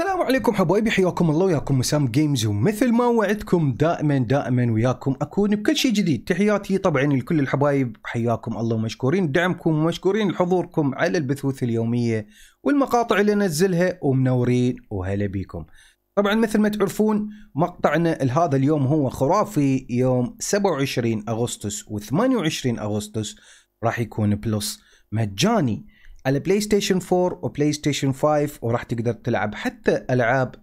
السلام عليكم حبايبي حياكم الله وياكم مسام جيمز ومثل ما وعدتكم دائما دائما وياكم اكون بكل شيء جديد تحياتي طبعا لكل الحبايب حياكم الله ومشكورين دعمكم ومشكورين لحضوركم على البثوث اليوميه والمقاطع اللي ننزلها ومنورين وهلا بيكم. طبعا مثل ما تعرفون مقطعنا لهذا اليوم هو خرافي يوم 27 اغسطس و28 اغسطس راح يكون بلس مجاني على بلاي ستيشن 4 وبلاي ستيشن 5 وراح تقدر تلعب حتى العاب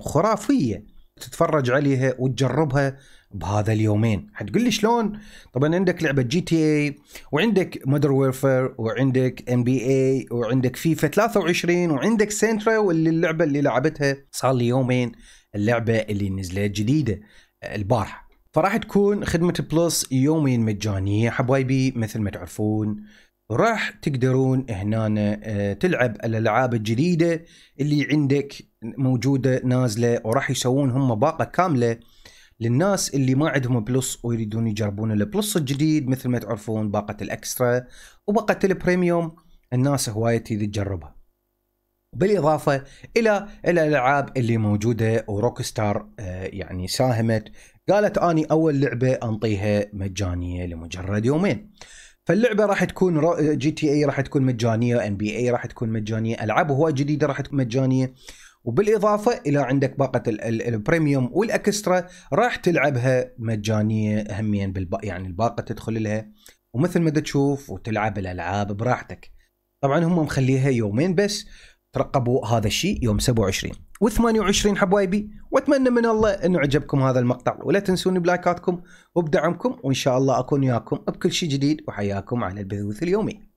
خرافيه تتفرج عليها وتجربها بهذا اليومين حتقول لي شلون طبعا عندك لعبه جي تي اي وعندك مودر ويرفير وعندك ام بي اي وعندك فيفا 23 وعندك سنترا واللي اللعبه اللي لعبتها صار لي يومين اللعبه اللي نزلت جديده البارحه فراح تكون خدمة بلس يومين مجانية حبايبي مثل ما تعرفون راح تقدرون هنا آه، تلعب الالعاب الجديده اللي عندك موجوده نازله وراح يسوون هم باقه كامله للناس اللي ما عندهم بلس ويريدون يجربون البلس الجديد مثل ما تعرفون باقه الاكسترا وباقه البريميوم الناس هوايه تريد تجربها بالإضافة إلى الألعاب اللي موجودة وروك ستار آه، يعني ساهمت قالت أني أول لعبة أنطيها مجانية لمجرد يومين فاللعبه راح تكون جي تي اي راح تكون مجانيه ان بي اي راح تكون مجانيه العاب هواي جديده راح تكون مجانيه وبالاضافه الى عندك باقه البريميوم والاكسترا راح تلعبها مجانيه اهميا بالب... يعني الباقه تدخل لها ومثل ما تشوف وتلعب الالعاب براحتك طبعا هم مخليها يومين بس ترقبوا هذا الشيء يوم 27 و28 حبايبي واتمنى من الله انه عجبكم هذا المقطع ولا تنسوني بلايكاتكم وبدعمكم وان شاء الله اكون وياكم بكل شيء جديد وحياكم على البثوث اليومي